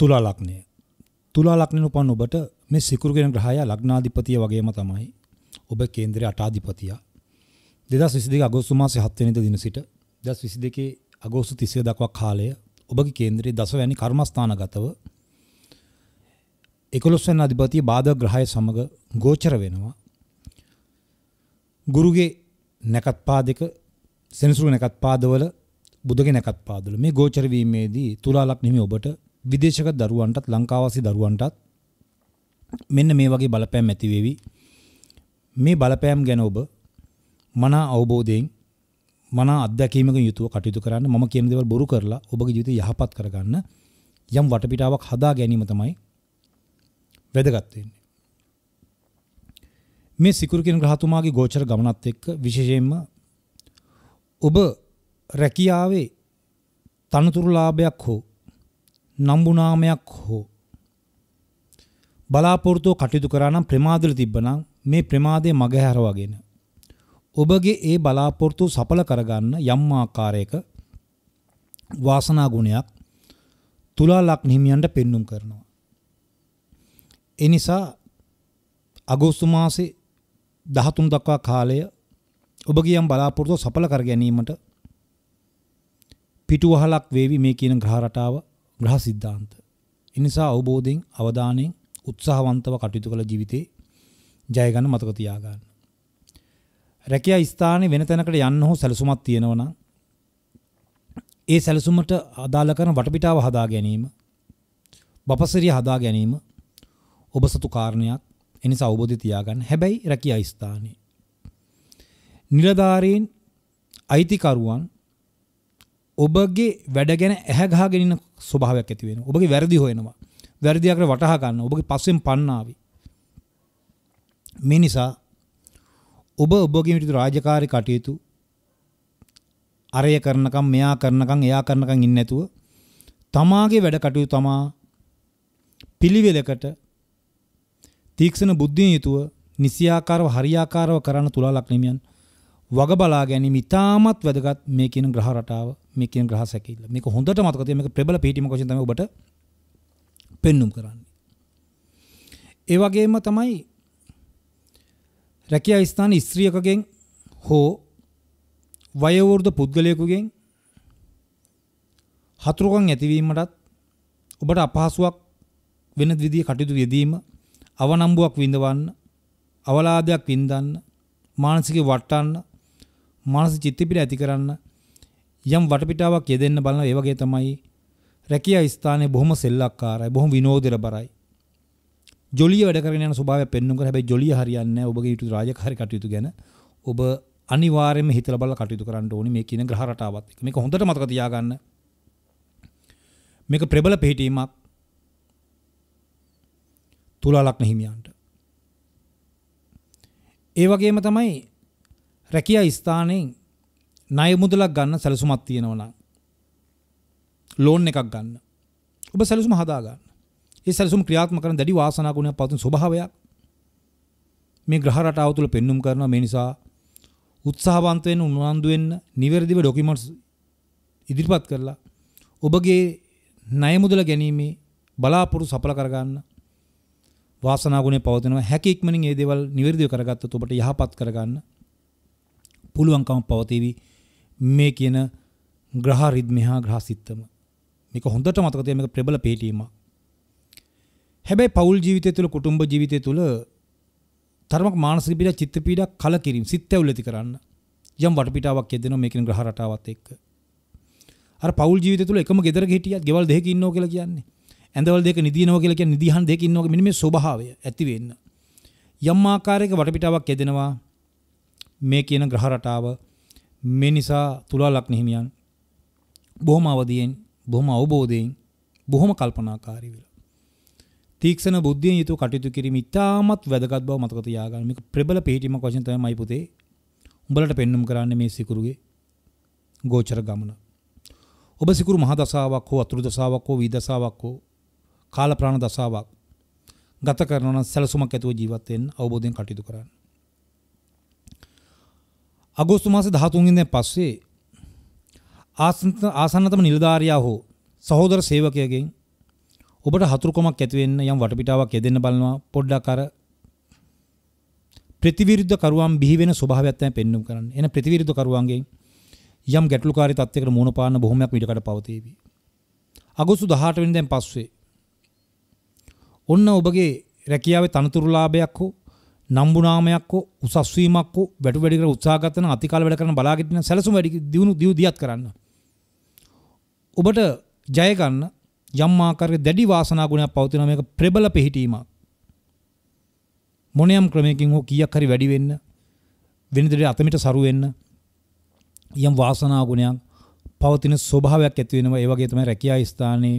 තුලා ලග්නය. තුලා ලග්නෙ උපන් ඔබට මේ සිකුරුගෙන ග්‍රහයා ලග්නාධිපතිය වගේම තමයි ඔබ කේන්ද්‍රයේ අටාධිපතියා. 2022 අගෝස්තු මාසේ 7 වෙනිදා දින සිට 2022 අගෝස්තු 30 දක්වා කාලය ඔබගේ කේන්ද්‍රයේ දසවැනි කර්මස්ථානගතව 11 වෙනි අධිපතිය බාධක ග්‍රහය සමග ගෝචර වෙනවා. ගුරුගේ නැකත් පාදක සෙනසුරු නැකත් පාදවල බුදගේ නැකත් පාදවල මේ ගෝචර වීමේදී තුලා ලග්නෙ ඔබට විදේශක දරුවන්ටත් ලංකාවාසි දරුවන්ටත් මෙන්න මේ වගේ බලපෑම් ඇති වෙවි. මේ බලපෑම් ගැන ඔබ මනා අවබෝධයෙන් මනා අත්දැකීමකින් යුතුව කටයුතු කරන්න මම කියන දේවල් බොරු කරලා ඔබගේ ජීවිතය යහපත් කරගන්න යම් වටපිටාවක් හදා ගැනීම තමයි වැදගත් වෙන්නේ. මේ සිකුරු කියන ග්‍රහතුමාගේ ගෝචර ගමනත් එක්ක විශේෂයෙන්ම ඔබ රැකියාවේ තනතුරු ලාභයක් හෝ නම්බුනාමයක් හෝ බලාපොරොත්තුව කටයුතු කරා නම් ප්‍රමාදවල තිබ්බනම් මේ ප්‍රමාදය මගහැරවගෙන ඔබගේ ඒ බලාපොරොත්තු සඵල කරගන්න යම් ආකාරයක වාසනා ගුණයක් තුලා ලග්න හිමියන්ට පෙන්눔 කරනවා. ඒ නිසා අගෝස්තු මාසේ 13 දක්වා කාලය ඔබගේ යම් බලාපොරොත්තු සඵල කර ගැනීමට පිටුවහලක් වේවි මේ කියන ග්‍රහ රටාව ග්‍රහ සිද්ධාන්ත. එනිසා අවබෝධයෙන් අවධානයෙන් උත්සාහවන්තව කටයුතු කළ ජීවිතේ ජය ගන්න මතක තියා ගන්න. රැකියා ස්ථානේ වෙන තැනකට යන්න හෝ සැලසුමක් තියෙනවා නම් ඒ සැලසුමට අදාළ කරන වටපිටාව හදා ගැනීම බපසරිය හදා ගැනීම ඔබ සතු කාරණයක් එනිසා අවබෝධය තියාගන්න. හැබැයි රැකියා ස්ථානයේ නිලධාරීන් අයිතිකරුවන් ඔබගේ වැඩ ගැන ඇහැගාගෙනන්න ස්වභාවයක් ඇතිවෙන ඔබගේ වැරදි හොයෙනවා වැරදිකට වටහාගන්න ඔබගේ පස්සෙන් පන්නාවි මේ නිසා ඔබ ඔබගේ මිටු රාජකාරි කටයුතු අරය කරනකම් මෙයා කරනකම් එයා කරනකම් ඉන්නේ නැතුව තමාගේ වැඩ කටයුතු තමා පිළිවෙලකට තීක්ෂණ බුද්ධියෙන් යුතුව නිසියාකාරව හරියාකාරව කරන තුලාලක් නිමියන් වග බලා ගැනීම ඉතාමත් වැදගත් මේ කියන ග්‍රහ රටාව මේ කියන ග්‍රහ සැකිල්ල. මේක හොඳට මතක තියාගන්න මේක ප්‍රබල පිටිම question තමයි ඔබට පෙන්눔 කරන්නේ. ඒ වගේම තමයි රැකියා ස්ථාන ස්ත්‍රියකගෙන් හෝ වයවෘද්ධ පුද්ගලයෙකුගෙන් හතුරුකම් ඇතිවීමටත් ඔබට අපහසුයක් වෙන විදිහේ කටයුතු යෙදීම අවනම්බුවක් විඳවන්න අවලාදයක් විඳන්න මානසික වටන්න මානසික චිත්ත පිළ ඇති කරන්න යම් වටපිටාවක් යෙදෙන්න බලන ඒ වගේ තමයි රැකියා ස්ථානයේ බොහොම සෙල්ලක්කාරයි බොහොම විනෝදෙර බරයි ජොලිය වැඩ කරගෙන යන ස්වභාවය පෙන්වන කර හැබැයි ජොලිය හරියන්නේ නැහැ ඔබගේ යුතු රාජකාරී කටයුතු ගැන ඔබ අනිවාර්යයෙන්ම හිතලා බලලා කටයුතු කරන්න ඕනේ මේ කියන ග්‍රහ රටාවත් එක්ක මේක හොඳට මතක තියාගන්න මේක ප්‍රබල පිළිටීමක් තුලා ලග්න හිමියන්ට ඒ වගේම තමයි රැකියා ස්ථානයේ ණය මුදලක් ගන්න සැලසුමක් තියෙනවා නම් ලෝන් එකක් ගන්න. ඔබ සැලසුම හදා ගන්න. ඒ සැලසුම් ක්‍රියාත්මක කරන දැඩි වාසනා ගුණයක් පවතින ස්වභාවයක් මේ ග්‍රහ රටාව තුළ පෙන්눔 කරනවා මේ නිසා උත්සාහවන්ත වෙන්න උනන්දු වෙන්න නිවැරදිව ડોකියුමන්ට්ස් ඉදිරිපත් කරලා ඔබගේ ණය මුදල ගැනීමේ බලාපොරොත්තු සඵල කරගන්න වාසනා ගුණේ පවතිනවා හැකි ඉක්මනින් මේ දේවල් නිවැරදිව කරගත්තොත් ඔබට යහපත් කරගන්න පුළුවන්කම පවතිවි මේ කියන ග්‍රහ රිද්මය හා ග්‍රහ සිත්තම. මේක හොඳට මතක තියාගන්න මේක ප්‍රබල පිළිටීමක්. හැබැයි පෞල් ජීවිතය තුළ කුටුම්බ ජීවිතය තුළ තරමක් මානසික පීඩා චිත්ත පීඩා කලකිරීම සිත් ඇවුල් ඇති කරන්න යම් වටපිටාවක් යදෙනවා මේකෙන් ග්‍රහ රටාවත් එක්ක. අර පෞල් ජීවිතය තුළ එකම ගෙදරක හිටියත් ගෙවල් දෙකක ඉන්නවා කියලා කියන්නේ. ඇඳවල දෙක නිදිනවා කියලා කියන්නේ නිදිහන් දෙක ඉන්නවා කියන මේ ස්වභාවය ඇති වෙන්න. යම් ආකාරයක වටපිටාවක් යදෙනවා මේ කියන ග්‍රහ රටාව මේ නිසා තුලාලක් නිහිමියන් බොහොම අවදියෙන් බොහොම අවබෝධයෙන් බොහොම කල්පනාකාරී වෙලා තීක්ෂණ බුද්ධියෙන් යුතුව කටයුතු කිරීම ඉතාමත් වැදගත් බව මතක තියාගන්න. මේක ප්‍රබල පිළිහිටීමක් වශයෙන් තමයි මයි පුතේ උඹලට පෙන්눔 කරන්නේ මේ සිකුරුගේ ගෝචර ගමන. ඔබ සිකුරු මහ දසාවක් හෝ අතුරු දසාවක් හෝ වී දසාවක් හෝ කාල ප්‍රාණ දසාවක් ගත කරනවා නම් සැලසුමක් ඇතුව ජීවත් වෙන්න අවබෝධයෙන් කටයුතු කරන්න. අගෝස්තු මාස දහතුන්ගෙන්ද පස්සේ ආසන්නතම නිලධාරයා හෝ සහෝදර සේවකයගෙන් ඔබට හතුරුකොමක් ඇතිවෙන්න යම් වටපිටාවක් යෙදෙන්න බලනවා පොඩ්ඩක් අර ප්‍රතිවිරුද්ධ කරුවන් බිහි වෙන ස්වභාවයක් තමයි පෙන්වුම් කරන්නේ. එන ප්‍රතිවිරුද්ධ කරුවන්ගෙන් යම් ගැටලුකාරී තත්යකට මුහුණ පාන්න බොහොමයක් විඩකට පවතීවි. අගෝස්තු 18 වෙනිදාන් පස්සේ ඔන්න ඔබගේ රැකියාවේ තනතුරුලාභයක් හෝ නම්බුනාමයක් හෝ උසස් වීමක් හෝ වැටු වැඩි කර උත්සාහ ගන්න අතිකාල වැඩ කරන බලාගෙන සැලසුම් වැඩි දියුණු දියු දියත් කරන්න. ඔබට ජය ගන්න යම් ආකාරයක දැඩි වාසනා ගුණයක් පවතින මේක ප්‍රබල පිහිටීමක්. මොනියම් ක්‍රමයකින් හෝ කීයක් හරි වැඩි වෙන්න වෙනදට අතමිට සරු වෙන්න යම් වාසනා ගුණයක් පවතින ස්වභාවයක් ඇති වෙනවා ඒ වගේ තමයි රැකියා ස්ථානයේ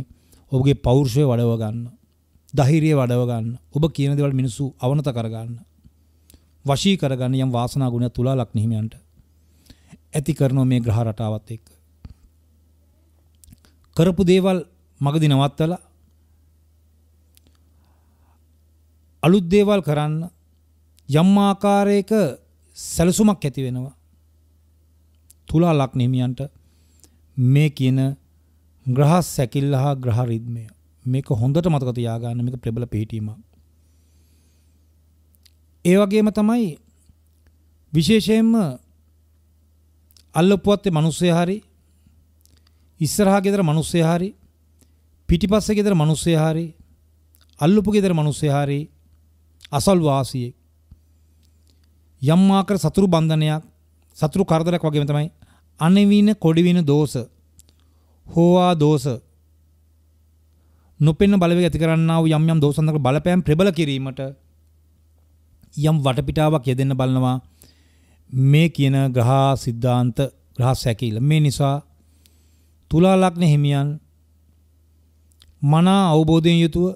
ඔබගේ පෞරුෂය වඩව ගන්න. ධෛර්යය වඩව ගන්න. ඔබ කියන දේවල් මිනිස්සු අවනත කර ගන්න. වශී කරගන්න යම් වාසනා ගුණයක් තුලා ලග්න හිමියන්ට ඇති කරන මේ ග්‍රහ රටාවත් එක්ක කරපු දේවල් මගදී නවත්තලා අලුත් දේවල් කරන්න යම් ආකාරයක සැලසුමක් ඇති වෙනවා තුලා ලග්න හිමියන්ට මේ කියන ග්‍රහ සැකිල්ල හා ග්‍රහ රිද්මය මේක හොඳට මතක තියාගන්න මේක ප්‍රබල පිහිටීමක් ඒ වගේම තමයි විශේෂයෙන්ම අල්ලපුවත්තේ මිනිස්සයා හරි ඉස්සරහා ගෙදර මිනිස්සයා හරි පිටිපස්සේ ගෙදර මිනිස්සයා හරි අල්ලපු ගෙදර මිනිස්සයා හරි අසල් වාසියෙක් යම් ආකාර සතුරු බන්ධනයක් සතුරු කරදරයක් වගේම තමයි අනවින කොඩවින දෝෂ හෝවා දෝෂ නොපෙන්න බලවේග ඇති කරන්නා වූ යම් යම් දෝෂන්තර බලපෑම් ප්‍රබල කිරීමට යම් වටපිටාවක් යෙදෙන්න බලනවා මේ කියන ග්‍රහ සිද්ධාන්ත ග්‍රහ සැකීල. මේ නිසා තුලා ලග්න හිමියන් මනා අවබෝධයෙන් යුතුව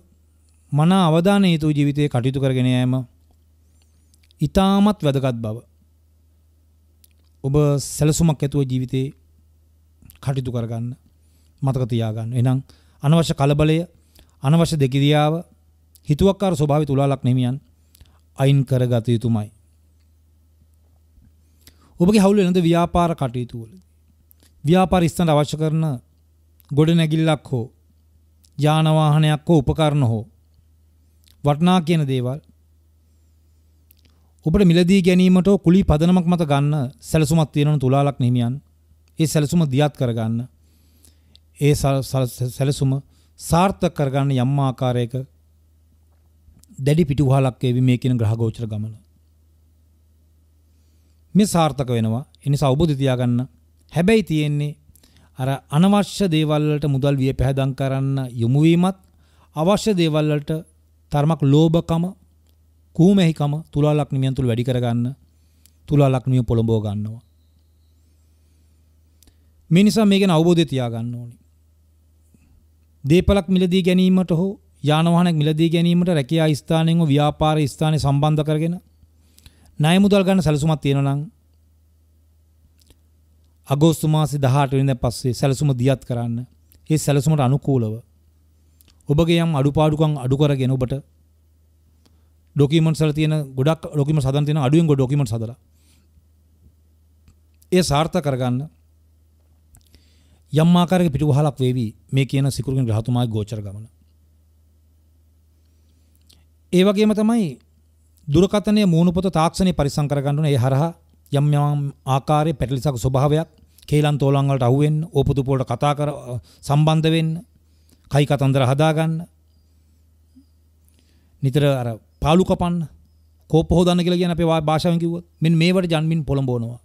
මනා අවධානය යුතු ජීවිතයේ කටයුතු කරගෙන යෑම ඊටමත් වැදගත් බව ඔබ සැලසුමක් ඇතුව ජීවිතේ කටයුතු කරගන්න මතක තියාගන්න. එහෙනම් අනවශ්‍ය කලබලය, අනවශ්‍ය දෙකිරියාව, හිතුවක්කාර ස්වභාවය තුලා ලක් නෙමියන් අයින් කරගත යුතුමයි. ඔබගේ හවුල වෙනද ව්‍යාපාර කටයුතු වලදී ව්‍යාපාර ස්ථාන අවශ්‍ය කරන ගොඩනැගිල්ලක් හෝ යාන වාහනයක් හෝ උපකරණ හෝ වටිනා කියන දේවල් ඔබට මිලදී ගැනීමට කුලි පදනමක් මත ගන්න සැලසුමක් තියෙනවා තුලාලක් හිමියන්. ඒ සැලසුම දියත් කරගන්න. ඒ සැලසුම සාර්ථක කරගන්න යම් ආකාරයක දැඩි පිටුවහලක් එවි මේ කියන ග්‍රහගෝචර ගමන. මේ සාර්ථක වෙනවා. එනිසා අවබෝධය තියාගන්න. හැබැයි තියෙන්නේ අර අනවශ්‍ය දේවල් වලට මුදල් විය පැහැදම් කරන්න යොමු වීමත් අවශ්‍ය දේවල් වලට තරමක් ලෝභකම කූමැහිකම තුලාලක් නිමියන් තුල වැඩි කරගන්න තුලාලක් නිමිය පොළඹව ගන්නවා. මේ නිසා මේ ගැන අවබෝධය තියාගන්න ඕනේ. දීපලක් මිලදී ගැනීමට හෝ යාන වාහනයක් මිලදී ගැනීමට රැකියා ස්ථානයෙන් ව්‍යාපාර ස්ථානය සම්බන්ධ කරගෙන ණය මුදල් ගන්න සැලසුමක් තියෙනවා නම් අගෝස්තු මාසේ 18 වෙනිදා පස්සේ සැලසුම දියත් කරන්න. ඒ සැලසුමට අනුකූලව ඔබගේ යම් අඩුපාඩුකම් අඩු කරගෙන ඔබට ඩොකියුමන්ට්ස් වල තියෙන ගොඩක් ඩොකියුමන්ට්ස් හදන්න තියෙන අඩුවෙන් ගොඩ ඩොකියුමන්ට්ස් හදලා ඒ සාර්ථක කරගන්න යම් ආකාරයක පිටුවහලක් වේවි මේ කියන සිකුරුගෙන් ග්‍රහතුමාගේ ගෝචර ගමන. ඒ වගේම තමයි දුරකථනයේ මූණුපොත තාක්ෂණය පරිසම් කරගන්න ඒ හරහා යම් යම් ආකාරයේ පැටලිසක ස්වභාවයක් කේලන් තෝලන් වලට අහු වෙන්න ඕපතු පොලට කතා කර සම්බන්ධ වෙන්න කයි කතන්දර හදාගන්න නිතර අර පාලු කපන්න කෝප හොදන්න කියලා කියන අපේ භාෂාවෙන් කිව්වොත් මෙන්න මේවට ජන්මින් පොළඹවනවා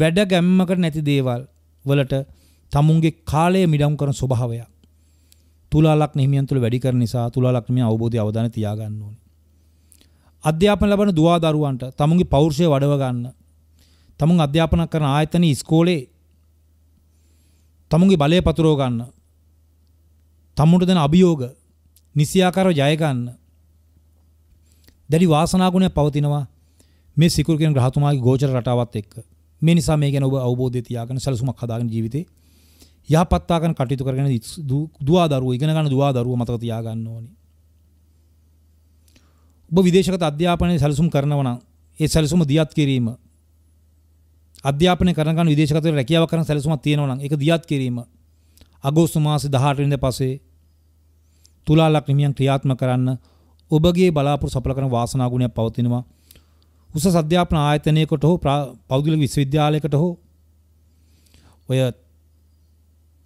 වැඩ ගැම්මකට නැති දේවල් වලට තමුන්ගේ කාලය මිඩම් කරන ස්වභාවයක් තුලාලක් හිමියන් තුළ වැඩි කරන නිසා තුලාලක් හිමියන් අවබෝධය අවධානය තියා ගන්න ඕනේ. අධ්‍යාපන ලබන දුවා දරුවන්ට තමුන්ගේ පෞරුෂය වඩව ගන්න. තමුන් අධ්‍යාපන කරන ආයතන ඉස්කෝලේ තමුන්ගේ බලය පතුරව ගන්න. තමුන්ට දෙන අභියෝග නිසියාකාරව ජය ගන්න. දැඩි වාසනාගුණයක් පවතිනවා මේ සිකුරු කියන ග්‍රහතුමාගේ ගෝචර රටාවත් එක්ක. මේ නිසා මේ ගැන ඔබ අවබෝධය තියාගෙන සැලසුමක් හදාගෙන ජීවිතේ යහපත්තාකන කටයුතු කරගෙන දවා දරුව ඉගෙන ගන්න දවා දරුව මතක තියාගන්න ඕනි. ඔබ විදේශගත අධ්‍යාපනය සැලසුම් කරනවනම් ඒ සැලසුම දියත් කිරීම අධ්‍යාපනය කරන විදේශගත රැකියාව කරන සැලසුමක් තියෙනවා නම් ඒක දියත් කිරීම අගෝස්තු මාසේ 18 වෙනිදා පස්සේ තුලා ලක්ෂ්මියන් ක්‍රියාත්මක කරන්න ඔබගේ බලාපොරොත්තු සඵල කරන වාසනා ගුණයක් පවතිනවා උසස් අධ්‍යාපන ආයතනයකට හෝ පෞද්ගලික විශ්වවිද්‍යාලයකට හෝ ඔය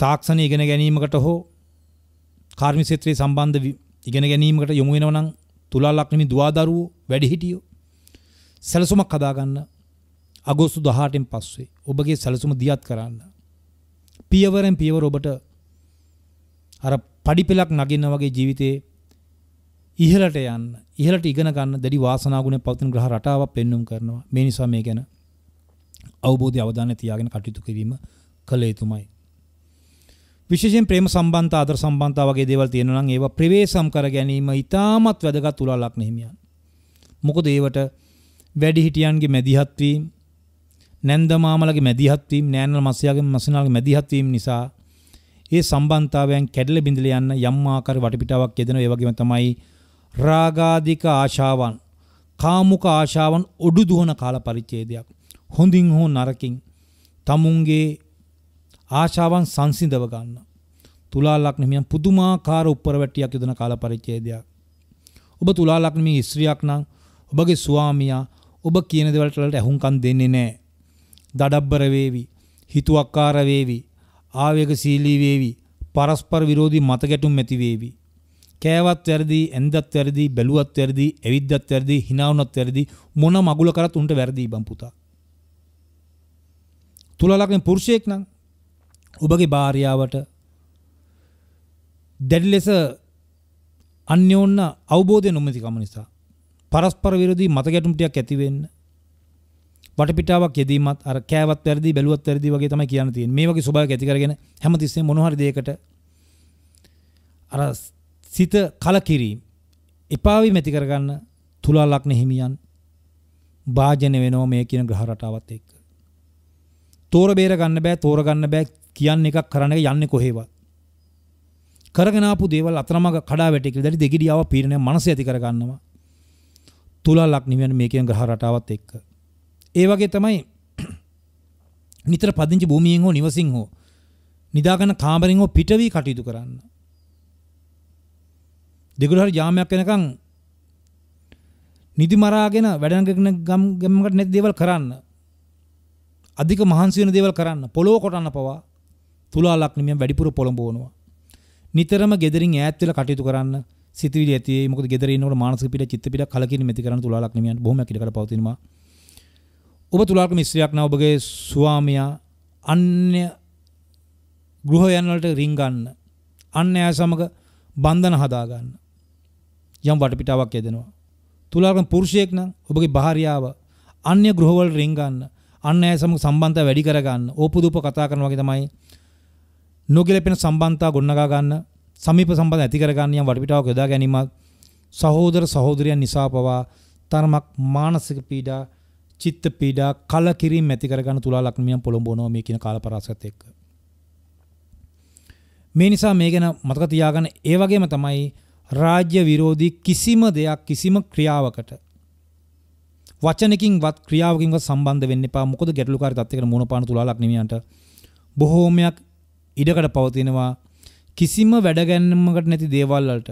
තාක්ෂණ ඉගෙන ගැනීමකට හෝ කාර්මික ක්ෂේත්‍රයේ සම්බන්ධ ඉගෙන ගැනීමකට යොමු වෙනවා නම් තුලා ලක්ෂ්මී දුවදරුවෝ වැඩිහිටියෝ සැලසුමක් හදාගන්න අගෝස්තු 18න් පස්සේ ඔබගේ සැලසුම දියත් කරන්න. පියවරෙන් පියවර ඔබට අර පඩිපෙලක් නගින්න වගේ ජීවිතේ ඉහළට යන්න, ඉහළට ඉගෙන ගන්න දැඩි වාසනාගුණයක් පවතින ග්‍රහ රටාවක් පෙන්눔 කරනවා. මේ නිසා මේ ගැන අවබෝධය අවධානය තියාගෙන කටයුතු කිරීම කළ යුතුමයි. විශේෂයෙන් ප්‍රේම සම්බන්ධතා ආදර සම්බන්ධතා වගේ දේවල් තියෙනවා නම් ඒවා ප්‍රවේශම් කර ගැනීම ඉතාමත් වැදගත් උලලක් නෙහිමියන්. මොකද ඒවට වැඩිහිටියන්ගේ මැදිහත් වීම නැන්ද මාමලගේ මැදිහත් වීම නෑනල මස්යාගේ මස්නාලගේ මැදිහත් වීම නිසා ඒ සම්බන්ධතාවයන් කැඩල බිඳල යන්න යම් ආකාර වටපිටාවක් යෙදෙනවා ඒ වගේම තමයි රාගාධික ආශාවන් කාමුක ආශාවන් ඔඩු දුහන කාල පරිච්ඡේදයක් හොඳින් හෝ නරකින් තමුන්ගේ ආශාවන් සංසිඳව ගන්න. තුලා ලග්නමියන් පුදුමාකාර උප්පරවැටියක් යොදන කාල පරිච්ඡේදයක්. ඔබ තුලා ලග්නමිය ස්ත්‍රියක් නම් ඔබගේ ස්වාමියා ඔබ කියන දේවල් වලට ඇහුම්කන් දෙන්නේ නැහැ. දඩබ්බර වේවි, හිතුවක්කාර වේවි, ආවේගශීලී වේවි, පරස්පර විරෝධී මත ගැටුම් ඇති වේවි. කෑවත් වැරදි, ඇඳත් වැරදි, බැලුවත් වැරදි, ඇවිද්දත් වැරදි, hina වුණත් වැරදි මොන මගුල කරත් උන්ට වැරදි බම් පුතා. තුලා ලග්න පුරුෂයෙක් නම් ඔබගේ භාර්යාවට දැඩි ලෙස අන්‍යෝන්‍ය අවබෝධය නොමැතිකම නිසා පරස්පර විරෝධී මත ගැටුම් ටිකක් ඇති වෙන්න වටපිටාවක් යෙදීමත් අර කෑවත් වැරදි බැලුවත් වැරදි වගේ තමයි කියන්න තියෙන්නේ. මේ වගේ ස්වභාවයක් ඇති කරගෙන හැමතිස්සෙම මොන හරි දෙයකට අර සිත කලකිරීම එපා වීම ඇති කරගන්න තුලා ලග්න හිමියන් වාජන වෙනවා මේ කියන ග්‍රහ රටාවත් එක්ක. තෝර බේර ගන්න බෑ තෝර ගන්න බෑ කියන්න එකක් කරන්න එක යන්නේ කොහේවත්. කරගෙන ආපු දේවල් අතරමඟ කඩා වැටේ කියලා දැඩි දෙගිඩියාව පීඩනය මනස ඇති කරගන්නවා. තුලලක් නිවන මේකෙන් ග්‍රහ රටාවත් එක්ක. ඒ වගේ තමයි නිතර පදිංචි භූමියෙන් හෝ නිවසින් හෝ නිදාගන්න කාමරෙන් හෝ පිටවී කටයුතු කරන්න. දෙගොල්ලෝ හරි යාමයක් වෙනකන් නිදි මරාගෙන වැඩනගෙන ගම් ගම්කට නැති දේවල් කරන්න. අධික මහන්සි වෙන දේවල් කරන්න. පොළොව කොටන්න පවා තුලා ලග්නිමියන් වැඩිපුර පොළඹවනවා. නිතරම gederin ඈත් වෙලා කටයුතු කරන්න සිතවිලි ඇති වෙයි. මොකද gederin ඉන්නකොට මානසික පිට චිත්ත පිට කලකිරීම ඇති කරන තුලා ලග්නිමියන් බොහොමයක් ඉඩ කඩ පවතිනවා. ඔබ තුලාක මිස්ත්‍රියක් නම් ඔබගේ ස්වාමියා අන්‍ය ගෘහයන් වලට රින් ගන්න. අන්‍යය සමග බන්ධන හදා ගන්න. යම් වටපිටාවක් යදෙනවා. තුලාගම් පුරුෂයෙක් නම් ඔබගේ භාර්යාව අන්‍ය ගෘහවල රින් ගන්න අන්න ඇය සමග සම්බන්ධය වැඩි කරගන්න ඕපදූප කතා කරනවා වගේ තමයි නොගැලපෙන සම්බන්ධතා ගොඩනගා ගන්න සමීප සම්බන්ධ ඇති කර ගන්න යම් වටපිටාවක යොදා ගැනීමත් සහෝදර සහෝදරියන් නිසා පවා තරමක් මානසික පීඩා චිත්ත පීඩා කලකිරීම ඇති කර ගන්න තුලා ලක්ෂණියන් පොළඹවනවා මේ කියන කාලපරාසයත් එක්ක මේ නිසා මේ ගැන මතක තියාගන්න ඒ වගේම තමයි රාජ්‍ය විරෝධී කිසිම දෙයක් කිසිම ක්‍රියාවකට වචනකින්වත් ක්‍රියාවකින්වත් සම්බන්ධ වෙන්න එපා මොකද ගැටලුකාරී තත්ත්වයකට මුහුණ පාන තුලාලක් නිමියන්ට බොහෝමයක් ඉඩකට පවතිනවා කිසිම වැඩගැන්මකට නැති දේවල්ලට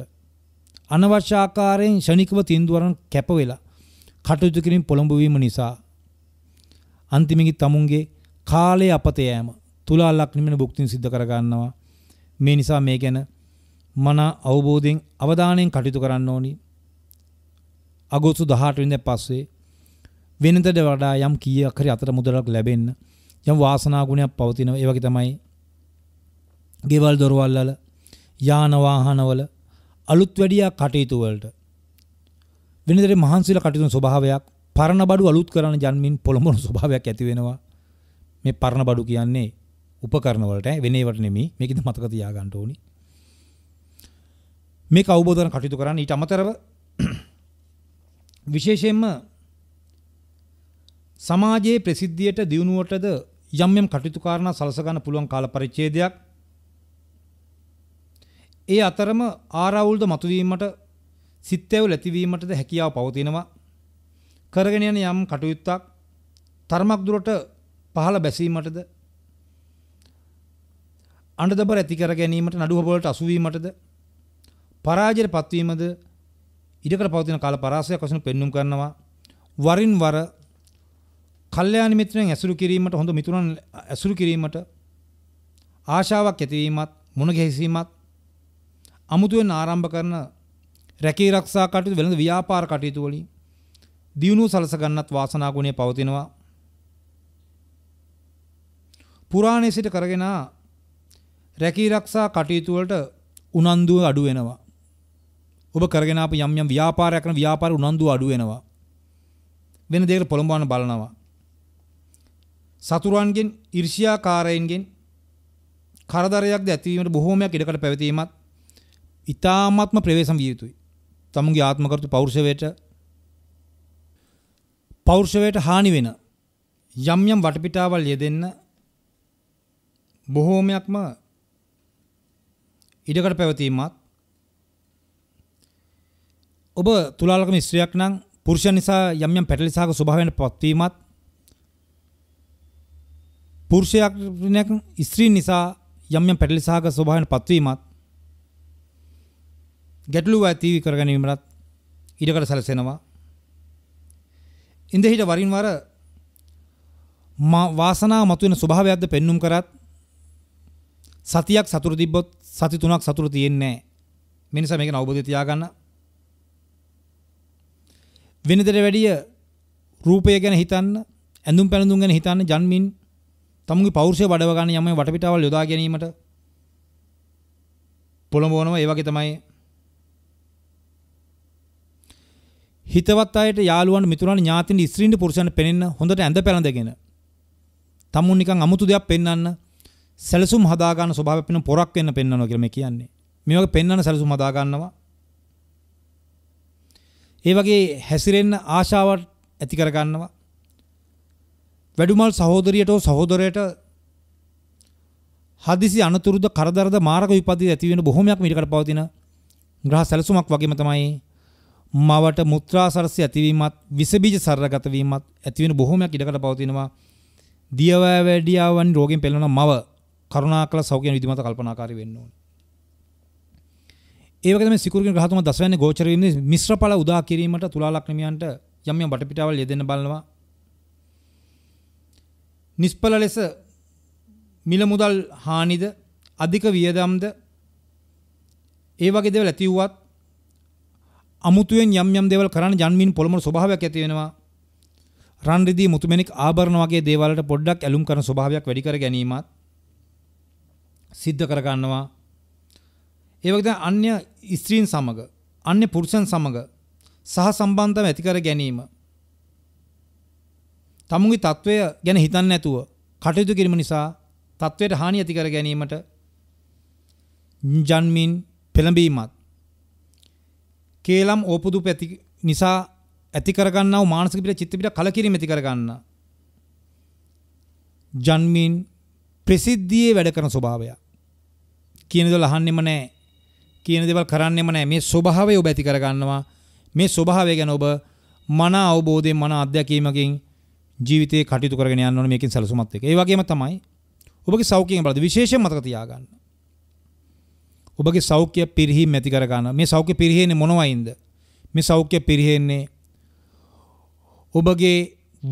අනවශ්‍යාකාරයෙන් ෂණිකව තින්දුවරන් කැප වෙලා කටයුතු කිරීම පොළඹ වීම නිසා අන්තිමේදී තමුන්ගේ කාලය අපතේ යෑම තුලාලක් නිමන භුක්තිය සිද්ධ කර ගන්නවා මේ නිසා මේ ගැන මන අවබෝධයෙන් අවධානයෙන් කටයුතු කරන්න ඕනි අගෝස්තු 18 වෙනිදා පස්සේ වෙනතට වඩා යම් කීයක් හරි අතර මුදලක් ලැබෙන්න යම් වාසනා ගුණයක් පවතිනවා ඒ වගේ තමයි ගෙවල් දොරවල් වල යාන වාහනවල අලුත් වැඩියා කටයුතු වලට වෙනදට මහන්සිලා කටයුතු ස්වභාවයක් පරණ බඩු අලුත් කරන ජන්මින් පොළඹවන ස්වභාවයක් ඇති වෙනවා මේ පරණ බඩු කියන්නේ උපකරණ වලට වෙනේවට නෙමෙයි මේක ඉතින් මතක තියා ගන්න ඕනි මේක අවබෝධ කරන කටයුතු කරන්න ඊට අමතරව විශේෂයෙන්ම සමාජයේ ප්‍රසිද්ධියට දියුණුවටද යම් යම් කටයුතු කාරණා සලස ගන්න පුළුවන් කාල පරිච්ඡේදයක් ඒ අතරම ආරවුල්ද මතුවීමට සිත්තැවුල් ඇතිවීමටද හැකියාව පවතිනවා. කරගෙන යන යම් කටයුත්තක් තරමක් දුරට පහළ බැසීමටද අඬදබර ඇති කර ගැනීමට නඩුව වලට අසුවීමටද පරාජයට පත්වීමද ඉඩකඩ පවතින කාල පරාසයක් වශයෙන් පෙන්눔 කරනවා වරින් වර කල්යාණ මිත්‍රයන් ඇසුරු කිරීමට හොඳ මිතුරන් ඇසුරු කිරීමට ආශාවක් ඇතිවීමත් මුණ ගැහිසීමත් අමුතුවෙන් ආරම්භ කරන රැකී රක්ෂා කටයුතු වෙළඳ ව්‍යාපාර කටයුතු වලින් දියුණුව සලස ගන්නත් වාසනා ගුණය පවතිනවා. පුරාණයේ සිට කරගෙන රැකී රක්ෂා කටයුතු වලට උනන්දුව අඩු වෙනවා. ඔබ කරගෙන ආපු යම් යම් ව්‍යාපාරයක් කරන ව්‍යාපාර උනන්දුව අඩු වෙනවා. වෙන දෙයකට පොළඹවන්න බලනවා. සතුරුන්ගෙන් ඊර්ෂ්‍යාකාරයින්ගෙන් කරදරයක්ද ඇතිවීමට බොහෝමයක් ඉඩකට පැවතීමත් ඉතාමත්ම ප්‍රවේශම් විය යුතුයි. තමුන්ගේ ආත්මකරුතු පෞරුෂවයට පෞරුෂවයට හානි වෙන යම් යම් වටපිටාවල් යෙදෙන්න බොහෝමයක්ම ඉඩකට පැවතීමත් ඔබ තුලාලකම ස්ත්‍රියක් නම් පුරුෂයන් නිසා යම් යම් පැටලිසහක ස්වභාවයන් පත්වීමත් පුරුෂයෙක් ස්ත්‍රීන් නිසා යම් යම් පැටලිසහක ස්වභාවයන් පත්වීමත් ගැටලුව ඇති කර ගැනීමටත් ඉඩකඩ සැලසෙනවා. ඉන්දහිට වරින් වර වාසනාව මතුවෙන ස්වභාවයක්ද පෙන්눔 කරත් සතියක් සතුරු තිබ්බොත් සති තුනක් සතුරු තියෙන්නේ නැහැ. මේ නිසා මේක අවබෝධය තියාගන්න. වෙනදට වැඩිය රූපය ගැන හිතන්න, ඇඳුම් පැළඳුම් ගැන හිතන්න, ජන්මින් තමුගේ පෞරුෂය වඩව ගන්න යමයි වටපිටාවල් යොදා ගැනීමට පොළඹවනවා. ඒ වගේ තමයි හිතවත් අයට යාළුවන් මිතුරන් ඥාතින් ඉස්ත්‍රීන්ට පුරුෂයන් පෙනෙන්න හොඳට ඇඳ පැළඳගෙන. තමුන් නිකන් අමුතු දෙයක් පෙන්වන්න සැලසුම් හදාගන්න ස්වභාවයක් වෙන පොරක් වෙන්න පෙන්වනවා කියලා මේ කියන්නේ. මේ වගේ පෙන්වන්න සැලසුම් හදාගන්නවා. ඒ වගේ හැසිරෙන්න ආශාවක් ඇති කරගන්නවා. වැඩුමල් සහෝදරියට හෝ සහෝදරයට හදිසි අනතුරුද කරදරද මාරක විපත්ති ඇති වෙන බොහොමයක් මීට කඩ පවතින ග්‍රහ සැලසුමක් වගේම තමයි මවට මුත්‍රා සරසය ඇතිවීමත් විසබීජ සරගත වීමත් ඇති වෙන බොහෝමයක් ඉඩකට පවතිනවා. දියවැය වැඩියා වන රෝගෙන් පෙළෙන මව කරුණාකර සෞඛ්‍ය විධිමත කල්පනාකාරී වෙන්න ඕනේ. ඒ වගේම සිකුරුකින් ග්‍රහතුම දසවැන්නේ ගෝචර වීමේ මිශ්‍ර ඵල උදා කිරීමට තුලාලක් නිමියන්ට යම් යම් බටපිටාවල් යෙදෙන්න බලනවා. නිෂ්ඵල ලෙස මිල මුදල් හානිද අධික වියදම්ද ඒ වගේ දේවල් ඇති වුවත් අමුතුවෙන් යම් යම් දේවල් කරන්න ජන්මින් පොළොමර ස්වභාවයක් ඇති වෙනවා. රන් රිදී මුතුමැණික් ආභරණ වගේ දේවල් වලට පොඩ්ඩක් ඇලුම් කරන ස්වභාවයක් වැඩි කර ගැනීමත් සිද්ධ කර ගන්නවා. ඒ වගේ අන්‍ය ස්ත්‍රීන් සමග, අන්‍ය පුරුෂයන් සමග සහ සම්බන්ධව ඇති කර ගැනීම. තමුන්ගේ తත්වය ගැන හිතන්නේ නැතුව කටයුතු කිරීම නිසා తත්වයට හානි ඇති කර ගැනීමට ජන්මින් පෙළඹීමත් කේලම් ඕපදු පැති නිසා ඇති කරගන්නව මානසික පිට චිත්ත පිට කලකිරීම ඇති කරගන්න. ජන්මින් ප්‍රසිද්ධියේ වැඩ කරන ස්වභාවය. කියන දේවල් අහන්නෙම නැහැ. කියන දේවල් කරන්නෙම නැහැ. මේ ස්වභාවය ඔබ ඇති කරගන්නවා. මේ ස්වභාවය ගැන ඔබ මන අවබෝධයෙන් මන අධ්‍යක්ීමකින් ජීවිතේ කටයුතු කරගෙන යන්න ඕනේ මේකෙන් සැලසුමත් එක්ක. ඒ වගේම තමයි ඔබගේ සෞඛ්‍යයෙන් බලද විශේෂයෙන් මතක තියාගන්න. ඔබගේ සෞඛ්‍ය පිරිහීම ඇති කර ගන්න. මේ සෞඛ්‍ය පිරිහෙන්නේ මොනවයින්ද? මේ සෞඛ්‍ය පිරිහෙන්නේ ඔබගේ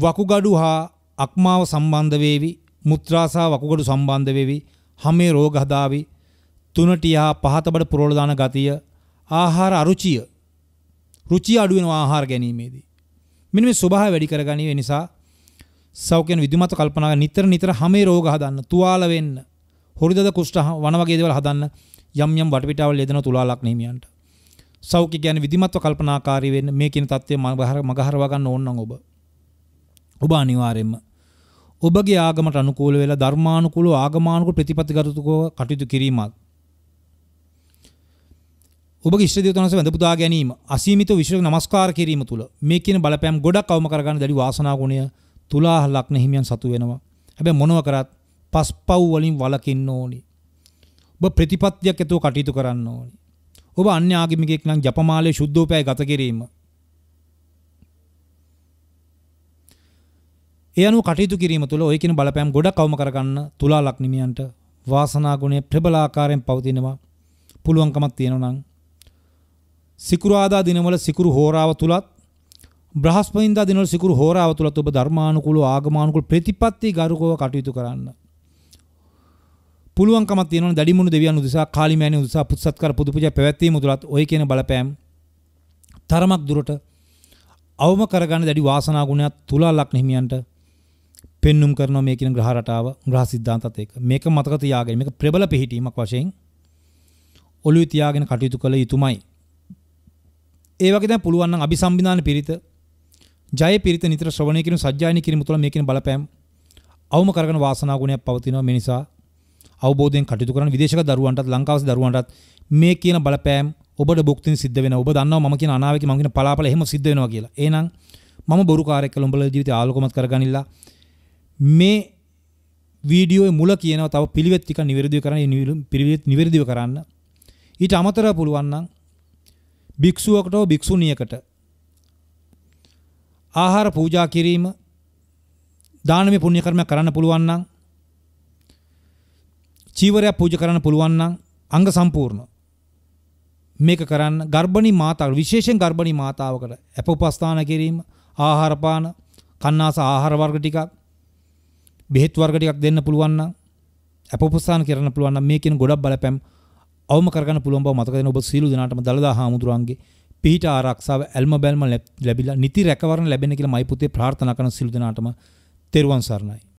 වකුගඩු හා අක්මාව සම්බන්ධ වේවි, මුත්‍රාසා වකුගඩු සම්බන්ධ වේවි, හමේ රෝග හදාවි, තුනටිය හා පහතබඩ පුරවල දාන ගතිය, ආහාර අරුචිය, රුචිය අඩු වෙනවා ආහාර ගැනීමේදී. මෙන්න මේ ස්වභාවය වැඩි කරගනීම නිසා සෞඛ්‍යන විදුමත් කල්පනා නිතර නිතර හමේ රෝග හදන්න, තුවාල වෙන්න, හොරිදද කුෂ්ඨ වන වගේ දේවල් හදන්න යම් යම් වටපිටාවල් යෙදෙන තුලාලක් නේමියන්ට. සෞඛ්‍ය කියන්නේ විධිමත්ව කල්පනාකාරී වෙන්න මේ කියන தත්ත්වය මගහරවා ගන්න ඕන නම් ඔබ. ඔබ අනිවාර්යයෙන්ම ඔබගේ ආගමට අනුකූල වෙලා ධර්මානුකූලව ආගමානුකූල ප්‍රතිපත්තිගතව කටයුතු කිරීමත් ඔබගේ ඉෂ්ට දේවතාවන්ස වැඳ පුදා ගැනීම අසීමිත විශ්ව නමස්කාර කිරීම තුළ මේ කියන බලපෑම් ගොඩක් අවම කරගන්න දැඩි වාසනා ගුණය තුලා ලග්න හිමියන් සතු වෙනවා. හැබැයි මොනවා කරත් පස්පව් වලින් වළකින්න ඕනේ. ඔබ ප්‍රතිපත්තියක් ඇතුව කටයුතු කරන්න ඕනි. ඔබ අන්‍ය ආගමිකයෙක් නම් ජපමාලයේ සුද්ධෝපය ගත කිරීම. ඒ අනුව කටයුතු කිරීම තුළ ඔය කියන බලපෑම් ගොඩක් අවම කරගන්න තුලා ලක්නිමියන්ට වාසනා ගුණය ප්‍රබල ආකාරයෙන් පවතිනවා. පුළුවන්කමක් තියෙනවා නම් සිකුරාදා දිනවල සිකුරු හෝරාව තුලත් බ්‍රහස්පතින්දා දිනවල සිකුරු හෝරාව තුලත් ඔබ ධර්මානුකූලව ආගමානුකූල ප්‍රතිපත්ති ගරුකව කටයුතු කරන්න. පුළුවන්කමක් තියෙනවා දඩිමුණු දෙවියන් උදෙසා කාලිමෑණි උදෙසා පුත්සත්කාර පොදු පූජා පැවැත්වීම තුලත් ওই කියන බලපෑම් තරමක් දුරට අවම කරගන්න දැඩි වාසනා ගුණයක් තුලා ලක්න හිමියන්ට පෙන්눔 කරනවා මේ කියන ග්‍රහ රටාව ග්‍රහ සිද්ධාන්තත් එක්ක මේක මතක තියාගෙන මේක ප්‍රබල පිහිටීමක් වශයෙන් ඔළුවේ තියාගෙන කටයුතු කළ යුතුමයි ඒ වගේ දැන් පුළුවන් නම් අபிසම්බිදාන පිරිත ජය පිරිත නිතර ශ්‍රවණය කිරීම සජ්ජායනය කිරීම තුළ මේකෙන් බලපෑම් අවම කරගෙන වාසනා ගුණයක් පවතිනවා මේ නිසා අවබෝධයෙන් කටයුතු කරන විදේශක දරුවන්ටත් ලංකාවේ දරුවන්ටත් මේ කියන බලපෑම් ඔබට භුක්තින් සිද්ධ වෙනවා. ඔබ දන්නවා මම කියන අනාවේක මම කියන පලාපල එහෙම සිද්ධ වෙනවා කියලා. එහෙනම් මම බොරු කාර්යයක් කළ උඹලගේ ජීවිතය ආලෝකමත් කරගනිලා මේ වීඩියෝයේ මුල කියනවා තව පිළිවෙත් ටික නිවැරදිව කරන්න පිළිවෙත් නිවැරදිව කරන්න. ඊට අමතරව පුළුවන් නම් භික්ෂුවකට හෝ භික්ෂුණියකට ආහාර පූජා කිරීම දානමය පුණ්‍ය කර්මයක් කරන්න පුළුවන් නම් චීවරයක් පූජා කරන්න පුළුවන් නම් අංග සම්පූර්ණ මේක කරන්න ගර්භණී මාතාව විශේෂයෙන් ගර්භණී මාතාවකට අප උපස්ථාන කිරීම ආහාර පාන කන්නාස ආහාර වර්ග ටිකක් බෙහෙත් වර්ග ටිකක් දෙන්න පුළුවන් නම් අප උපස්ථාන කරන්න පුළුවන් නම් මේකෙන් ගොඩක් බලපෑම් අවම කරගන්න පුළුවන් බව මතක දෙන ඔබ සීළු දිනාටම දලදා හාමුදුරන්ගේ පිහිට ආරක්ෂාව ඇල්ම බැල්ම ලැබිලා නිති රැකවරණ ලැබෙන කියලා මයි පුතේ ප්‍රාර්ථනා කරන සීළු දිනාටම තෙරුවන් සරණයි